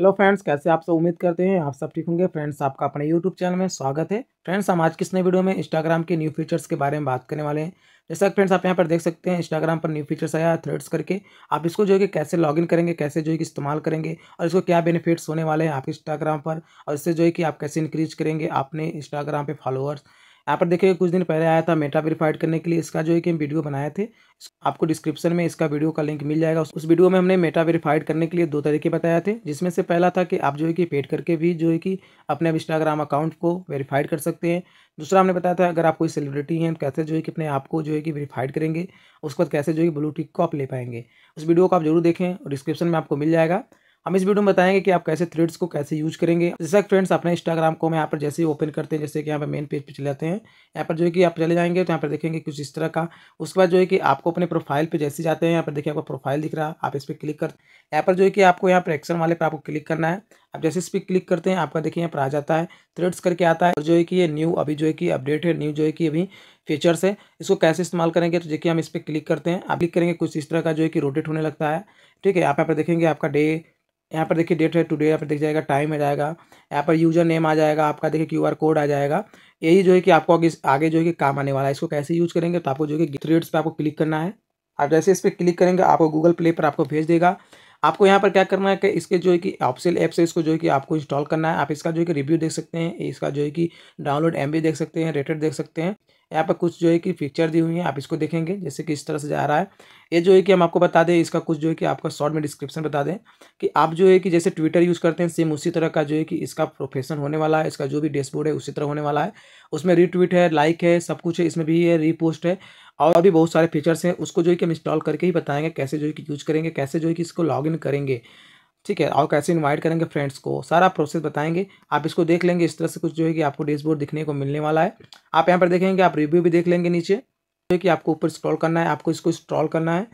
hello friends कैसे आप सब उम्मीद करते हैं आप सब ठीक होंगे फ्रेंड्स आपका अपने यूट्यूब चैनल में स्वागत है फ्रेंड्स हम आज किस नए वीडियो में इंस्टाग्राम के न्यू फीचर्स के बारे में बात करने वाले हैं जैसा कि फ्रेंड्स आप यहाँ पर देख सकते हैं इंस्टाग्राम पर न्यू फीचर्स आया थ्रेड्स करके आप इसको जो है कि कैसे लॉगिन करेंगे कैसे जो है कि इस्तेमाल करेंगे और इसको क्या बेनिफिट्स होने वाले हैं आपके इंस्टाग्राम पर और इससे जो है कि आप कैसे इंक्रीज करेंगे अपने इंस्टाग्राम पर फॉलोअर्स यहाँ पर देखिए कुछ दिन पहले आया था मेटा वेरीफाइड करने के लिए इसका जो है कि हम वीडियो बनाए थे आपको डिस्क्रिप्शन में इसका वीडियो का लिंक मिल जाएगा उस वीडियो में हमने मेटा वेरीफाइड करने के लिए दो तरीके बताया थे जिसमें से पहला था कि आप जो है कि पेड करके भी जो है कि अपने इंस्टाग्राम अकाउंट को वेरीफाइड कर सकते हैं दूसरा हमने बताया था अगर आप कोई सेलिब्रिटी हैं तो कैसे जो है कि अपने आप को जो है कि वेरीफाइड करेंगे उसके बाद कैसे जो है कि ब्लू टिक को आप ले पाएंगे उस वीडियो को आप जरूर देखें और डिस्क्रिप्शन में आपको मिल जाएगा हम इस वीडियो में बताएंगे कि आप कैसे थ्रेड्स को कैसे यूज करेंगे जैसा फ्रेंड्स अपने इंस्टाग्राम को हम यहाँ पर जैसे ही ओपन करते हैं जैसे कि यहाँ पर मेन पेज पे चले जाते हैं यहाँ पर जो है कि आप चले जाएंगे तो यहाँ पर देखेंगे कुछ इस तरह का उसके बाद जो है कि आपको अपने प्रोफाइल पर जैसे जाते हैं यहाँ पर देखिए आपका प्रोफाइल दिख रहा है आप इस पर क्लिक कर यहाँ पर जो है कि आपको यहाँ पर एक्शन वाले पर आपको क्लिक करना है आप जैसे इस पर क्लिक करते हैं आपका देखिए यहाँ पर आ जाता है थ्रेड्स करके आता है और जो है कि ये न्यू अभी जो है कि अपडेट है न्यू जो है कि अभी फीचर्स है इसको कैसे इस्तेमाल करेंगे तो देखिए हम इस पर क्लिक करते हैं आप क्लिक करेंगे कुछ इस तरह का जो है कि रोटेट होने लगता है ठीक है आप यहाँ पर देखेंगे आपका डे यहाँ पर देखिए डेट है टुडे यहाँ पर देख जाएगा टाइम आ जाएगा यहाँ पर यूजर नेम आ जाएगा आपका देखिए क्यूआर कोड आ जाएगा यही जो है कि आपको आगे जो है कि काम आने वाला है इसको कैसे यूज करेंगे तो आपको जो है कि थ्रेड्स पर आपको क्लिक करना है आप जैसे इस पर क्लिक करेंगे आपको गूगल प्ले पर आपको भेज देगा आपको यहाँ पर क्या करना है कि इसके जो है कि ऑप्शन ऐप से इसको जो है कि आपको इंस्टॉल करना है आप इसका जो है कि रिव्यू देख सकते हैं इसका जो है कि डाउनलोड एम देख सकते हैं रेटेड देख सकते हैं यहाँ पर कुछ जो है कि पिक्चर दी हुई है आप इसको देखेंगे जैसे कि इस तरह से जा रहा है ये जो है कि हम आपको बता दें इसका कुछ जो है कि आपका शॉर्ट में डिस्क्रिप्शन बता दें कि आप जो है कि जैसे ट्विटर यूज़ करते हैं सेम उसी तरह का जो है कि इसका प्रोफेशन होने वाला है इसका जो भी डैशबोर्ड है उसी तरह होने वाला है उसमें रीट्वीट है लाइक है सब कुछ है इसमें भी है रीपोस्ट है और भी बहुत सारे फीचर्स हैं उसको जो है कि हम इंस्टॉल करके ही बताएंगे कैसे जो है कि यूज करेंगे कैसे जो है कि इसको इन करेंगे ठीक है और कैसे इनवाइट करेंगे फ्रेंड्स को सारा प्रोसेस बताएंगे आप इसको देख लेंगे इस तरह से कुछ जो है कि आपको डैशबोर्ड दिखने को मिलने वाला है आप यहाँ पर देखेंगे आप रिव्यू भी देख लेंगे नीचे जो कि आपको ऊपर इंस्टॉल करना है आपको इसको इंस्टॉल करना है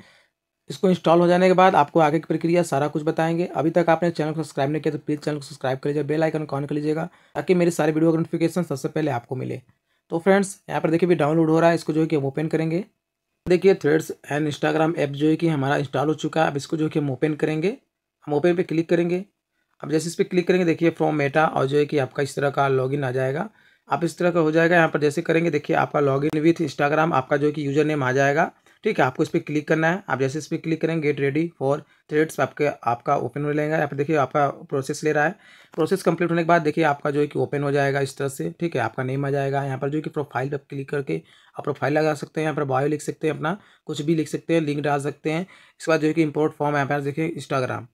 इसको इंस्टॉल हो जाने के बाद आपको आगे की प्रक्रिया सारा कुछ बताएंगे अभी तक आपने चैनल को सब्सक्राइब नहीं किया तो प्लीज़ चैनल को सब्सक्राइब कर लीजिए बेल आइकन को ऑन कर लीजिएगा ताकि मेरे सारे वीडियो का नोटिफिकेशन सबसे पहले आपको मिले तो फ्रेंड्स यहाँ पर देखिए भी डाउनलोड हो रहा है इसको जो है कि हम ओपन करेंगे देखिए थ्रेड्स एंड इंस्टाग्राम ऐप जो है कि हमारा इंस्टॉल हो चुका है अब इसको जो है कि हम ओपन करेंगे हम ओपन पे क्लिक करेंगे अब जैसे इस पर क्लिक करेंगे देखिए फ्रॉम मेटा और जो है कि आपका इस तरह का लॉगिन आ जाएगा आप इस तरह का हो जाएगा यहाँ पर जैसे करेंगे देखिए आपका लॉगिन विथ इंस्टाग्राम आपका जो कि यूजर नेम आ जाएगा ठीक है आपको इस पर क्लिक करना है आप जैसे इस पर क्लिक करेंगे गेट रेडी फॉर थ्रेड्स आपके आपका ओपन हो जाएगा यहाँ पर देखिए आपका प्रोसेस ले रहा है प्रोसेस कंप्लीट होने के बाद देखिए आपका जो है कि ओपन हो जाएगा इस तरह से ठीक है आपका नेम आ जाएगा यहाँ पर जो कि प्रोफाइल पर क्लिक करके आप प्रोफाइल लगा सकते हैं यहाँ पर बायो लिख सकते हैं अपना कुछ भी लिख सकते हैं लिंक डाल सकते हैं इसके बाद जो है कि इम्पोर्ट फॉर्म यहाँ पर देखिए इंस्टाग्राम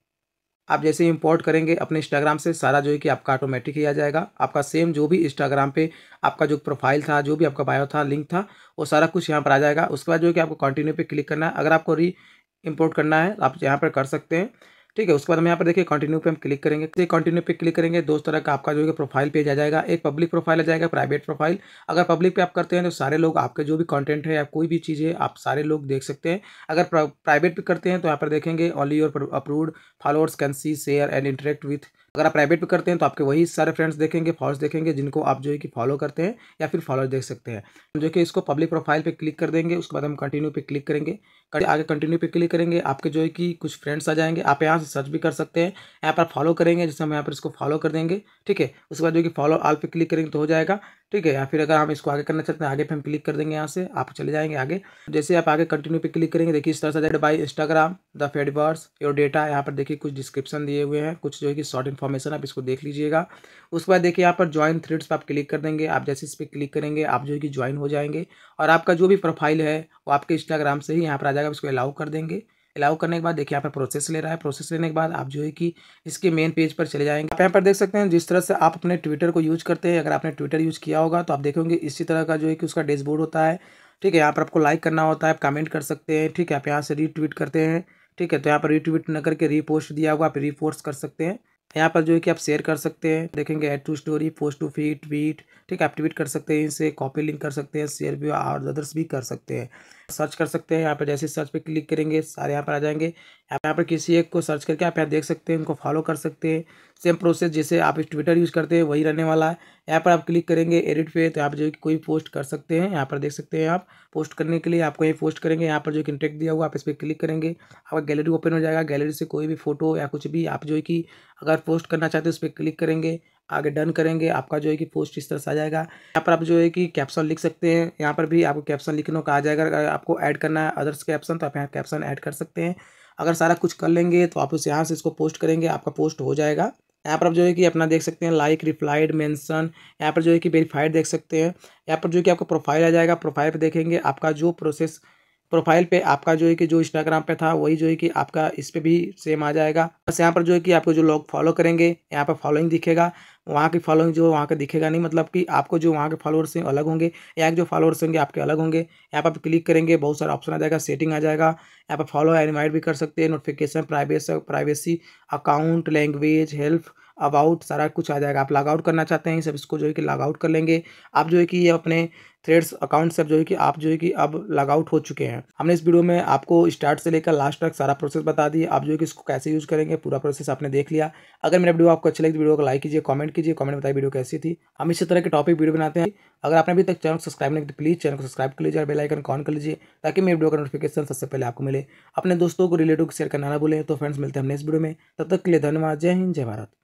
आप जैसे इंपोर्ट करेंगे अपने इंस्टाग्राम से सारा जो है कि आपका ऑटोमेटिक किया जाएगा आपका सेम जो भी इंस्टाग्राम पे आपका जो प्रोफाइल था जो भी आपका बायो था लिंक था वो सारा कुछ यहाँ पर आ जाएगा उसके बाद जो है कि आपको कंटिन्यू पे क्लिक करना है अगर आपको री इम्पोर्ट करना है आप यहाँ पर कर सकते हैं ठीक है उसके बाद हम यहाँ पर देखिए कंटिन्यू पे हम क्लिक करेंगे कंटिन्यू तो पे क्लिक करेंगे दोस्त तरह का आपका जो है प्रोफाइल पेज आ जाएगा एक पब्लिक प्रोफाइल आ जाएगा प्राइवेट प्रोफाइल अगर पब्लिक पे आप करते हैं तो सारे लोग आपके जो भी कंटेंट है या कोई भी चीज़ है आप सारे लोग देख सकते हैं अगर प्राइवेट पर करते हैं तो यहाँ पर देखेंगे only your approve followers can see share and interact with अगर आप प्राइवेट पे करते हैं तो आपके वही सारे फ्रेंड्स देखेंगे फॉलोअर्स देखेंगे जिनको आप जो है कि फॉलो करते हैं या फिर फॉलोअर्स देख सकते हैं जो कि इसको पब्लिक प्रोफाइल पे क्लिक कर देंगे उसके बाद हम कंटिन्यू पे क्लिक करेंगे आगे कंटिन्यू पे क्लिक करेंगे आपके जो है कि कुछ फ्रेंड्स आ जाएंगे आप यहाँ से सर्च भी कर सकते हैं यहाँ पर फॉलो करेंगे जैसे हम यहाँ पर इसको फॉलो कर देंगे ठीक है उसके बाद जो कि फॉलो आल पर क्लिक करेंगे तो हो जाएगा ठीक है या फिर अगर हम इसको आगे करना चाहते हैं आगे पे हम क्लिक कर देंगे यहाँ से आप चले जाएंगे आगे जैसे आप आगे कंटिन्यू पे क्लिक करेंगे देखिए इस तरह से dead by Instagram the fediverse your data यहाँ पर देखिए कुछ डिस्क्रिप्शन दिए हुए हैं कुछ जो है कि शॉर्ट इन्फॉर्मेशन आप इसको देख लीजिएगा उसके बाद देखिए यहाँ पर ज्वाइन थ्रेड्स पर आप क्लिक कर देंगे आप जैसे इस पर क्लिक करेंगे आप जो है कि ज्वाइन हो जाएंगे और आपका जो भी प्रोफाइल है वो आपके इंस्टाग्राम से ही यहाँ पर आ जाएगा इसको अलाउ कर देंगे अलाउ करने के बाद देखिए यहाँ पर प्रोसेस ले रहा है प्रोसेस लेने के बाद आप जो है कि इसके मेन पेज पर चले जाएंगे आप यहाँ पर देख सकते हैं जिस तरह से आप अपने ट्विटर को यूज करते हैं अगर आपने ट्विटर यूज किया होगा तो आप देखेंगे इसी तरह का जो है कि उसका डैशबोर्ड होता है ठीक है यहाँ पर आपको लाइक करना होता है आप कमेंट कर सकते हैं ठीक है आप यहाँ से रीट्वीट करते हैं ठीक है तो यहाँ पर रीट्वीट न करके रीपोस्ट दिया हुआ आप रीपोस्ट कर सकते हैं यहाँ पर जो है कि आप शेयर कर सकते हैं देखेंगे add to story post to feed tweet ठीक है आप ट्वीट कर सकते हैं इनसे कॉपी लिंक कर सकते हैं शेयर भी और अदर्स भी कर सकते हैं सर्च कर सकते हैं यहाँ पर जैसे सर्च पे क्लिक करेंगे सारे यहाँ पर आ जाएंगे यहाँ पर किसी एक को सर्च करके आप यहाँ देख सकते हैं उनको फॉलो कर सकते हैं सेम प्रोसेस जैसे आप ट्विटर यूज़ करते हैं वही रहने वाला है यहाँ पर आप क्लिक करेंगे एडिट पे तो यहाँ पर जो कोई पोस्ट कर सकते हैं यहाँ पर देख सकते हैं आप पोस्ट करने के लिए आपको यही पोस्ट करेंगे यहाँ पर जो कंटेक्ट दिया हुआ आप इस पर क्लिक करेंगे आपका गैलरी ओपन हो जाएगा गैलरी से कोई भी फोटो या कुछ भी आप जो कि अगर पोस्ट करना चाहते हो उस पर क्लिक करेंगे आगे डन करेंगे आपका जो है कि पोस्ट इस तरह से आ जाएगा यहाँ पर आप जो है कि कैप्शन लिख सकते हैं यहाँ पर भी आपको कैप्शन लिखने का आ जाएगा अगर आपको ऐड करना है अदर्स कैप्शन तो आप यहाँ कैप्शन ऐड कर सकते हैं अगर सारा कुछ कर लेंगे तो आप उस यहाँ से इसको पोस्ट करेंगे आपका पोस्ट हो जाएगा यहाँ पर आप जो है कि अपना देख सकते हैं लाइक रिप्लाइड मेंशन यहाँ पर जो है कि वेरीफाइड देख सकते हैं यहाँ पर जो है कि आपका प्रोफाइल आ जाएगा प्रोफाइल पर देखेंगे आपका जो प्रोसेस प्रोफाइल पे आपका जो है कि जो इंस्टाग्राम पे था वही जो है कि आपका इस पर भी सेम आ जाएगा बस यहाँ पर जो है कि आपको जो लोग फॉलो करेंगे यहाँ पर फॉलोइंग दिखेगा वहाँ की फॉलोइंग जो वहाँ का दिखेगा नहीं मतलब कि आपको जो वहाँ के फॉलोअर्स हैं अलग होंगे यहाँ के जो फॉलोअर्स होंगे आपके अलग होंगे यहाँ पर आप क्लिक करेंगे बहुत सारा ऑप्शन आ जाएगा सेटिंग आ जाएगा यहाँ पर फॉलो एनिमाइट भी कर सकते हैं notification privacy privacy account language help about सारा कुछ आ जाएगा आप लॉग आउट करना चाहते हैं सब इसको जो है कि लॉग आउट कर लेंगे आप जो है कि ये अपने थ्रेड्स अकाउंट से जो है कि आप जो है कि अब लॉग आउट हो चुके हैं हमने इस वीडियो में आपको स्टार्ट से लेकर लास्ट तक सारा प्रोसेस बता दिया आप जो है कि इसको कैसे यूज़ करेंगे पूरा प्रोसेस आपने देख लिया अगर मेरा वीडियो आपको अच्छी लगी तो वीडियो को लाइक कीजिए कमेंट कीजिए कॉमेंट बताइए वीडियो कैसी थी हम इसी तरह के टॉपिक वीडियो बनाते हैं अगर आपने अभी तक चैनल को सब्सक्राइब नहीं किया प्लीज़ चैनल को सब्सक्राइब कर लीजिए और बेलाइकन ऑन कर लीजिए ताकि मेरे वीडियो का नोटिफिकेशन सबसे पहले आपको मिले अपने दोस्तों को रिलेटिव शेयर करना ना भूलें तो फ्रेंड्स मिलते हैं हमने इस वीडियो में तब तक के लिए धन्यवाद जय हिंद जय भारत